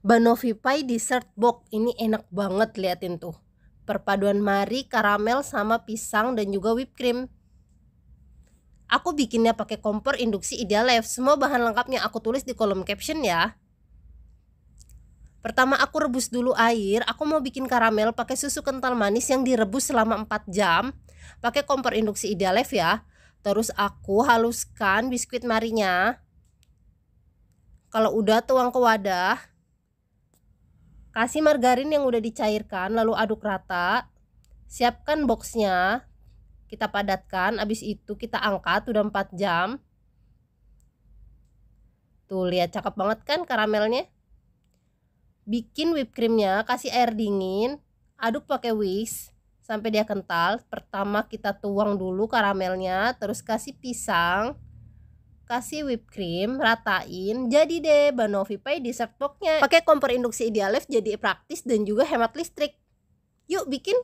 Banoffee Pie Dessert Box ini enak banget liatin tuh. Perpaduan mari, karamel sama pisang dan juga whipped cream. Aku bikinnya pakai kompor induksi Idealife. Semua bahan lengkapnya aku tulis di kolom caption ya. Pertama aku rebus dulu air. Aku mau bikin karamel pakai susu kental manis yang direbus selama 4 jam. Pakai kompor induksi Idealife ya. Terus aku haluskan biskuit marinya. Kalau udah tuang ke wadah Kasih margarin yang udah dicairkan lalu aduk rata. Siapkan boxnya. Kita padatkan, habis itu kita angkat udah 4 jam. Tuh lihat cakep banget kan karamelnya. Bikin whipped creamnya, kasih air dingin, aduk pakai whisk sampai dia kental. Pertama kita tuang dulu karamelnya, terus kasih pisang kasih whipped cream, ratain, jadi deh Banovi Pay dessert boxnya. Pakai kompor induksi idealife jadi praktis dan juga hemat listrik. Yuk bikin!